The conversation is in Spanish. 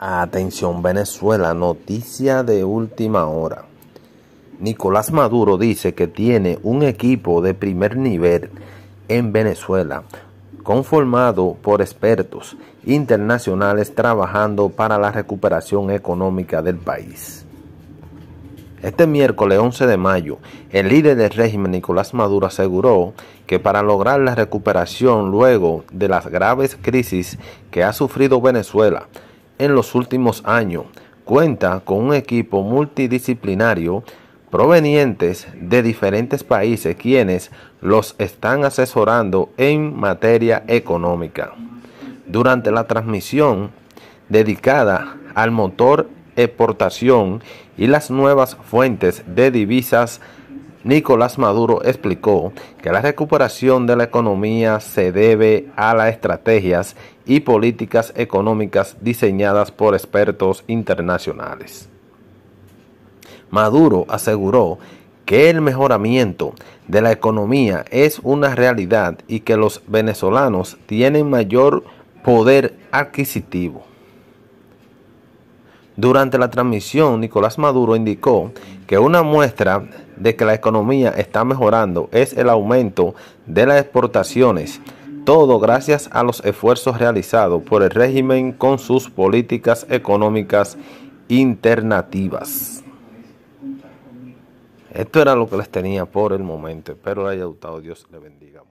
Atención Venezuela, noticia de última hora. Nicolás Maduro dice que tiene un equipo de primer nivel en Venezuela, conformado por expertos internacionales trabajando para la recuperación económica del país. Este miércoles 11 de mayo, el líder del régimen Nicolás Maduro aseguró que para lograr la recuperación luego de las graves crisis que ha sufrido Venezuela, en los últimos años. Cuenta con un equipo multidisciplinario provenientes de diferentes países quienes los están asesorando en materia económica. Durante la transmisión dedicada al motor exportación y las nuevas fuentes de divisas Nicolás Maduro explicó que la recuperación de la economía se debe a las estrategias y políticas económicas diseñadas por expertos internacionales. Maduro aseguró que el mejoramiento de la economía es una realidad y que los venezolanos tienen mayor poder adquisitivo. Durante la transmisión, Nicolás Maduro indicó que una muestra de que la economía está mejorando es el aumento de las exportaciones, todo gracias a los esfuerzos realizados por el régimen con sus políticas económicas alternativas. Esto era lo que les tenía por el momento. Espero les haya gustado. Dios le bendiga.